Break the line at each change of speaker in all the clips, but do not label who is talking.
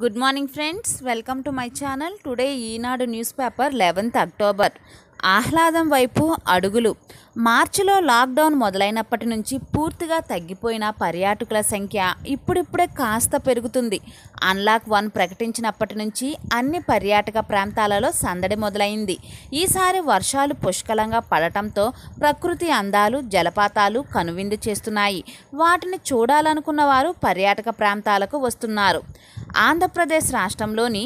Good morning friends. Welcome to my channel. Today, Enad newspaper 11th October. ఆహ్లాదం వైపు అడుగులు మార్చిలో లాక్డౌన్ మొదలైనప్పటి నుంచి పూర్తిగా తగ్గిపోయిన పర్యాటకుల సంఖ్య ఇప్పుడిప్పుడే కాస్త పెరుగుతుంది అన్లాక్ వన్ ప్రకటించినప్పటి నుంచి అన్ని పర్యాటక ప్రాంతాలలో సందడి మొదలైంది ఈసారి వర్షాలు పుష్కలంగా పడటంతో ప్రకృతి అందాలు జలపాతాలు కనువిందు చేస్తున్నాయి వాటిని చూడాలనుకున్న వారు పర్యాటక ప్రాంతాలకు వస్తున్నారు ఆంధ్రప్రదేశ్ రాష్ట్రంలోని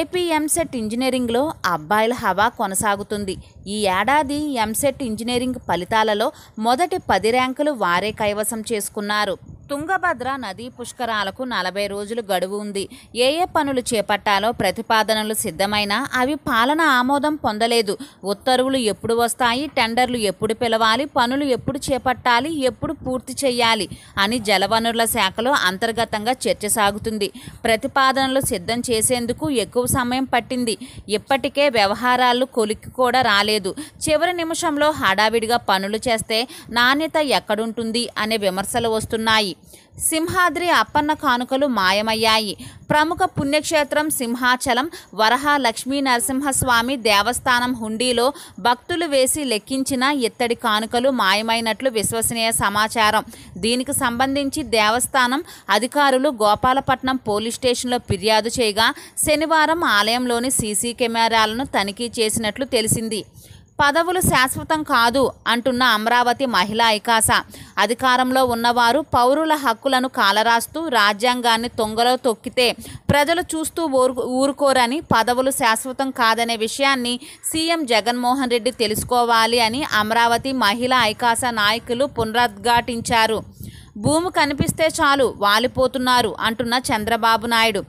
ఏపీ ఎంసెట్ ఇంజనీరింగ్లో అబ్బాయిల హవా కొనసాగుతుంది ఈ ఏడాది ఎంసెట్ ఇంజనీరింగ్ ఫలితాలలో మొదటి పది ర్యాంకులు వారే కైవసం చేసుకున్నారు తుంగభద్ర నదీ పుష్కరాలకు నలభై రోజులు గడువు ఉంది ఏ ఏ పనులు చేపట్టాలో ప్రతిపాదనలు సిద్ధమైనా అవి పాలన ఆమోదం పొందలేదు ఉత్తర్వులు ఎప్పుడు వస్తాయి టెండర్లు ఎప్పుడు పిలవాలి పనులు ఎప్పుడు చేపట్టాలి ఎప్పుడు పూర్తి చేయాలి అని జలవనరుల శాఖలో అంతర్గతంగా చర్చ సాగుతుంది ప్రతిపాదనలు సిద్ధం చేసేందుకు ఎక్కువ సమయం పట్టింది ఇప్పటికే వ్యవహారాలు కొలిక్కి కూడా రాలేదు చివరి నిమిషంలో హడావిడిగా పనులు చేస్తే నాణ్యత ఎక్కడుంటుంది అనే విమర్శలు వస్తున్నాయి సింహాద్రి అప్పన్న కానుకలు మాయమయ్యాయి ప్రముఖ పుణ్యక్షేత్రం సింహాచలం వరహ లక్ష్మీ నరసింహస్వామి దేవస్థానం హుండీలో భక్తులు వేసి లెక్కించిన ఇత్తడి కానుకలు మాయమైనట్లు విశ్వసనీయ సమాచారం దీనికి సంబంధించి దేవస్థానం అధికారులు గోపాలపట్నం పోలీస్ స్టేషన్లో ఫిర్యాదు చేయగా శనివారం ఆలయంలోని సీసీ కెమెరాలను తనిఖీ చేసినట్లు తెలిసింది పదవులు శాశ్వతం కాదు అంటున్న అమరావతి మహిళా ఐకాస అధికారంలో ఉన్నవారు పౌరుల హక్కులను కాలరాస్తూ రాజ్యాంగాన్ని తొంగలో తొక్కితే ప్రజలు చూస్తూ ఊరుకోరని పదవులు శాశ్వతం కాదనే విషయాన్ని సీఎం జగన్మోహన్ రెడ్డి తెలుసుకోవాలి అని అమరావతి మహిళా ఐకాస నాయకులు పునరుద్ఘాటించారు భూమి కనిపిస్తే చాలు వాలిపోతున్నారు అంటున్న చంద్రబాబు నాయుడు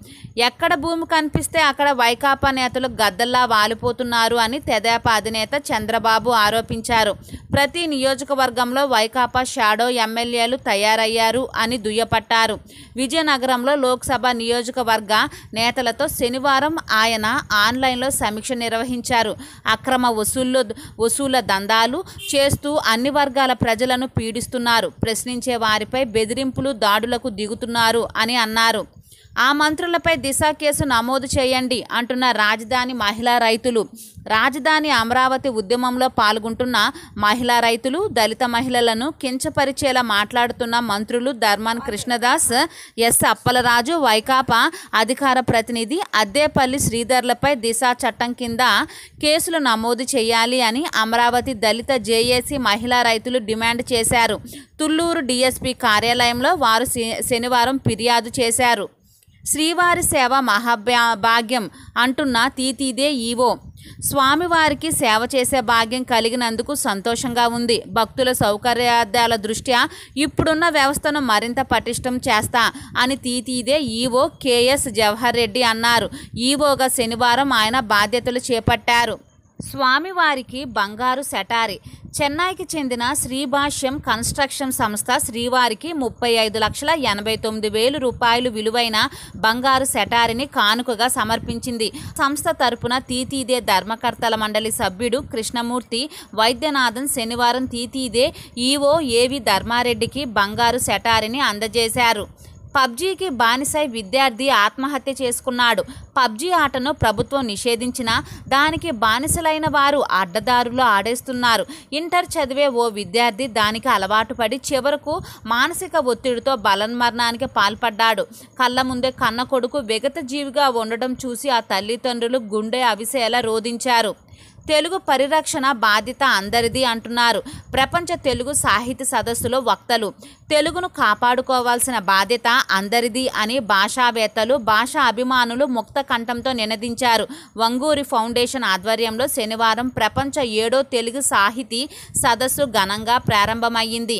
ఎక్కడ భూమి కనిపిస్తే అక్కడ వైకాపా నేతలు గద్దల్లా వాలిపోతున్నారు అని తెదేపా అధినేత చంద్రబాబు ఆరోపించారు ప్రతి నియోజకవర్గంలో వైకాపా షాడో ఎమ్మెల్యేలు తయారయ్యారు అని దుయ్యపట్టారు విజయనగరంలో లోక్సభ నియోజకవర్గ నేతలతో శనివారం ఆయన ఆన్లైన్లో సమీక్ష నిర్వహించారు అక్రమ వసూళ్ళు వసూల దందాలు చేస్తూ అన్ని వర్గాల ప్రజలను పీడిస్తున్నారు ప్రశ్నించే వారిపై బెదిరింపులు దాడులకు దిగుతున్నారు అని అన్నారు ఆ మంత్రులపై దిశ కేసు నమోదు చేయండి అంటున్న రాజధాని మహిళా రైతులు రాజధాని అమరావతి ఉద్యమంలో పాల్గొంటున్న మహిళా రైతులు దళిత మహిళలను కించపరిచేలా మాట్లాడుతున్న మంత్రులు ధర్మాన్ కృష్ణదాస్ ఎస్ అప్పలరాజు వైకాపా అధికార ప్రతినిధి అద్దేపల్లి శ్రీధర్లపై దిశ చట్టం కింద కేసులు నమోదు చేయాలి అని అమరావతి దళిత జేఏసీ మహిళా రైతులు డిమాండ్ చేశారు తుళ్ళూరు డిఎస్పీ కార్యాలయంలో వారు శనివారం ఫిర్యాదు చేశారు శ్రీవారి సేవ మహాభ్యా భాగ్యం అంటున్న తీతీదే ఈవో స్వామివారికి సేవ చేసే భాగ్యం కలిగినందుకు సంతోషంగా ఉంది భక్తుల సౌకర్యార్థాల దృష్ట్యా ఇప్పుడున్న వ్యవస్థను మరింత పటిష్టం చేస్తా అని తీతీదే ఈవో కేఎస్ జవహర్ రెడ్డి అన్నారు ఈవోగా శనివారం ఆయన బాధ్యతలు చేపట్టారు స్వామివారికి బంగారు సెటారి చెన్నైకి చెందిన శ్రీభాష్యం కన్స్ట్రక్షన్ సంస్థ శ్రీవారికి ముప్పై ఐదు లక్షల ఎనభై తొమ్మిది వేలు రూపాయలు విలువైన బంగారు సెటారిని కానుకగా సమర్పించింది సంస్థ తరపున తీతీదే ధర్మకర్తల మండలి సభ్యుడు కృష్ణమూర్తి వైద్యనాథన్ శనివారం తీతీదే ఈవో ఏవి ధర్మారెడ్డికి బంగారు సెటారిని అందజేశారు పబ్జీకి బానిసై విద్యార్థి ఆత్మహత్య చేసుకున్నాడు పబ్జీ ఆటను ప్రభుత్వం నిషేధించినా దానికి బానిసలైన వారు అడ్డదారులు ఆడేస్తున్నారు ఇంటర్ చదివే ఓ విద్యార్థి దానికి అలవాటు పడి చివరకు మానసిక ఒత్తిడితో బలన్మరణానికి పాల్పడ్డాడు కళ్ళ ముందే కన్న కొడుకు విగత జీవిగా ఉండడం చూసి ఆ తల్లిదండ్రులు గుండె అవిసేలా రోధించారు తెలుగు పరిరక్షణ బాధ్యత అందరిది అంటున్నారు ప్రపంచ తెలుగు సాహిత్య సదస్సులో వక్తలు తెలుగును కాపాడుకోవాల్సిన బాధ్యత అందరిది అని భాషావేత్తలు భాషా అభిమానులు ముక్త కంఠంతో నినదించారు వంగూరి ఫౌండేషన్ ఆధ్వర్యంలో శనివారం ప్రపంచ ఏడో తెలుగు సాహితీ సదస్సు ఘనంగా ప్రారంభమయ్యింది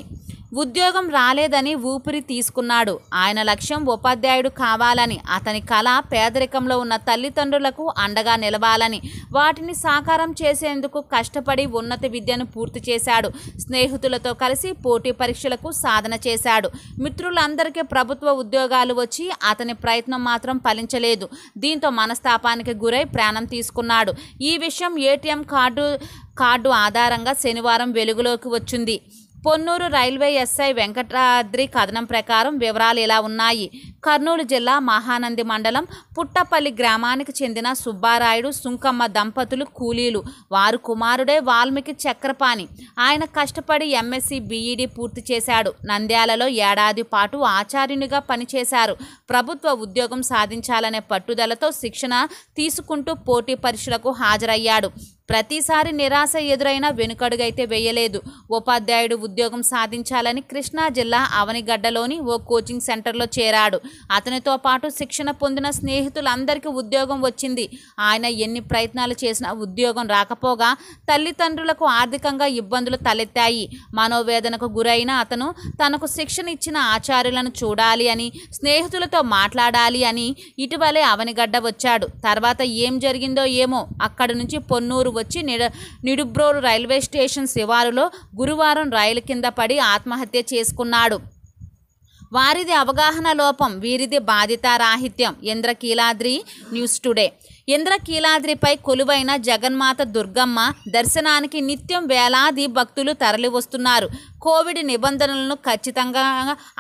ఉద్యోగం రాలేదని ఊపిరి తీసుకున్నాడు ఆయన లక్ష్యం ఉపాధ్యాయుడు కావాలని అతని కళ పేదరికంలో ఉన్న తల్లిదండ్రులకు అండగా నిలవాలని వాటిని సాకారం చేసేందుకు కష్టపడి ఉన్నత విద్యను పూర్తి చేశాడు స్నేహితులతో కలిసి పోటీ పరీక్షలకు సాధన చేశాడు మిత్రులందరికీ ప్రభుత్వ ఉద్యోగాలు వచ్చి అతని ప్రయత్నం మాత్రం ఫలించలేదు దీంతో మనస్తాపానికి గురై ప్రాణం తీసుకున్నాడు ఈ విషయం ఏటీఎం కార్డు కార్డు ఆధారంగా శనివారం వెలుగులోకి వచ్చింది పొన్నూరు రైల్వే ఎస్ఐ వెంకటాద్రి కథనం ప్రకారం వివరాలు ఇలా ఉన్నాయి కర్నూలు జిల్లా మహానంది మండలం పుట్టపల్లి గ్రామానికి చెందిన సుబ్బారాయుడు సుంకమ్మ దంపతులు కూలీలు వారు కుమారుడే వాల్మీకి చక్రపాణి ఆయన కష్టపడి ఎంఎస్సి బీఈడి పూర్తి చేశాడు నంద్యాలలో ఏడాది పాటు ఆచార్యునిగా పనిచేశారు ప్రభుత్వ ఉద్యోగం సాధించాలనే పట్టుదలతో శిక్షణ తీసుకుంటూ పోటీ పరీక్షలకు హాజరయ్యాడు ప్రతిసారి నిరాశ ఎదురైనా వెనుకడుగైతే వేయలేదు ఉపాధ్యాయుడు ఉద్యోగం సాధించాలని కృష్ణా జిల్లా అవనిగడ్డలోని ఓ కోచింగ్ సెంటర్లో చేరాడు అతనితో పాటు శిక్షణ పొందిన స్నేహితులందరికీ ఉద్యోగం వచ్చింది ఆయన ఎన్ని ప్రయత్నాలు చేసినా ఉద్యోగం రాకపోగా తల్లిదండ్రులకు ఆర్థికంగా ఇబ్బందులు తలెత్తాయి మనోవేదనకు గురైన అతను తనకు శిక్షణ ఇచ్చిన ఆచార్యులను చూడాలి అని స్నేహితులతో మాట్లాడాలి అని ఇటీవలే అవనిగడ్డ వచ్చాడు తర్వాత ఏం జరిగిందో ఏమో అక్కడి నుంచి పొన్నూరు వచ్చి నిడ నిడుబ్రోరు రైల్వే స్టేషన్ శివారులో గురువారం రైలు కింద పడి ఆత్మహత్య చేసుకున్నాడు వారిది అవగాహన లోపం వీరిది బాధితారాహిత్యం ఇంద్రకీలాద్రి న్యూస్ టుడే ఇంద్రకీలాద్రిపై కొలువైన జగన్మాత దుర్గమ్మ దర్శనానికి నిత్యం వేలాది భక్తులు తరలివస్తున్నారు కోవిడ్ నిబంధనలను ఖచ్చితంగా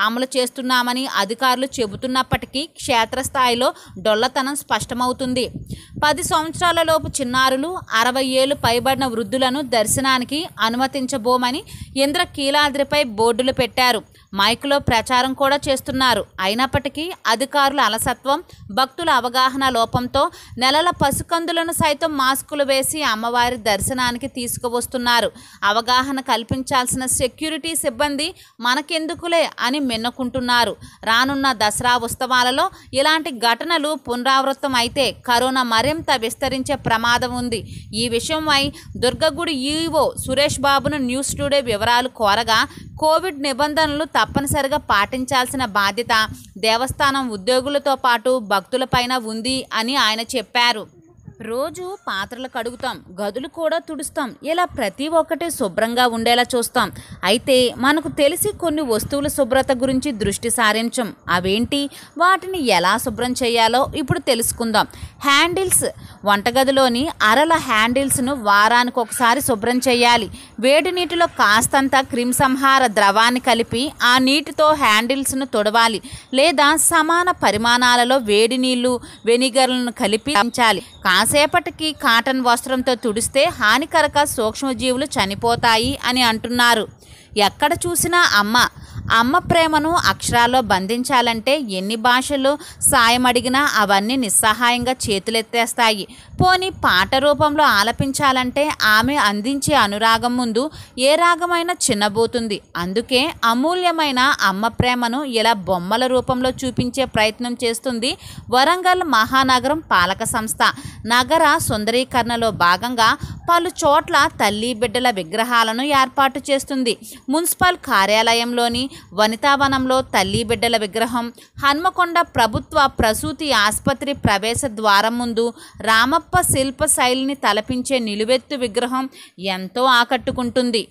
అమలు చేస్తున్నామని అధికారులు చెబుతున్నప్పటికీ క్షేత్రస్థాయిలో డొల్లతనం స్పష్టమవుతుంది పది సంవత్సరాలలోపు చిన్నారులు అరవై ఏళ్ళు పైబడిన వృద్ధులను దర్శనానికి అనుమతించబోమని ఇంద్రకీలాద్రిపై బోర్డులు పెట్టారు మైకులో ప్రచారం కూడా చేస్తున్నారు అయినప్పటికీ అధికారుల అలసత్వం భక్తుల అవగాహన లోపంతో నెలల పసుకందులను సైతం మాస్కులు వేసి అమ్మవారి దర్శనానికి తీసుకువస్తున్నారు అవగాహన కల్పించాల్సిన సెక్యూరిటీ సిబ్బంది మనకెందుకులే అని మిన్నుకుంటున్నారు రానున్న దసరా ఉత్సవాలలో ఇలాంటి ఘటనలు పునరావృతం అయితే కరోనా మరింత విస్తరించే ప్రమాదం ఉంది ఈ విషయమై దుర్గగుడి ఈఓ సురేష్ బాబును న్యూస్ టుడే వివరాలు కోరగా కోవిడ్ నిబంధనలు తప్పనిసరిగా పాటించాల్సిన బాధ్యత దేవస్థానం ఉద్యోగులతో పాటు భక్తులపైన ఉంది అని ఆయన చెప్పారు రోజు పాత్రలు కడుగుతాం గదులు కూడా తుడుస్తాం ఇలా ప్రతి ఒక్కటి శుభ్రంగా ఉండేలా చూస్తాం అయితే మనకు తెలిసి కొన్ని వస్తువుల శుభ్రత గురించి దృష్టి సారించం అవేంటి వాటిని ఎలా శుభ్రం చేయాలో ఇప్పుడు తెలుసుకుందాం హ్యాండిల్స్ వంటగదిలోని అరల హ్యాండిల్స్ను వారానికి ఒకసారి శుభ్రం చేయాలి వేడి నీటిలో కాస్తంత క్రిమిసంహార ద్రవాన్ని కలిపి ఆ నీటితో హ్యాండిల్స్ను తొడవాలి లేదా సమాన పరిమాణాలలో వేడి నీళ్లు వెనిగర్లను కలిపి ఉంచాలి కాస్త కాసేపటికి కాటన్ వస్త్రంతో తుడిస్తే హానికరక సూక్ష్మజీవులు చనిపోతాయి అని అంటున్నారు ఎక్కడ చూసినా అమ్మ అమ్మ ప్రేమను అక్షరాల్లో బంధించాలంటే ఎన్ని భాషలు సాయం అడిగినా అవన్నీ నిస్సహాయంగా చేతులెత్తేస్తాయి పోని పాట రూపంలో ఆలపించాలంటే ఆమె అందించే అనురాగం ముందు ఏ రాగమైనా చిన్నబోతుంది అందుకే అమూల్యమైన అమ్మ ప్రేమను ఇలా బొమ్మల రూపంలో చూపించే ప్రయత్నం చేస్తుంది వరంగల్ మహానగరం పాలక సంస్థ నగర సుందరీకరణలో భాగంగా పలు చోట్ల తల్లి బిడ్డల విగ్రహాలను ఏర్పాటు చేస్తుంది మున్సిపల్ కార్యాలయంలోని వనితావనంలో తల్లి బిడ్డల విగ్రహం హన్మకొండ ప్రభుత్వ ప్రసూతి ఆసుపత్రి ప్రవేశ ద్వారం ముందు రామప్ప శిల్ప శైలిని తలపించే నిలువెత్తు విగ్రహం ఎంతో ఆకట్టుకుంటుంది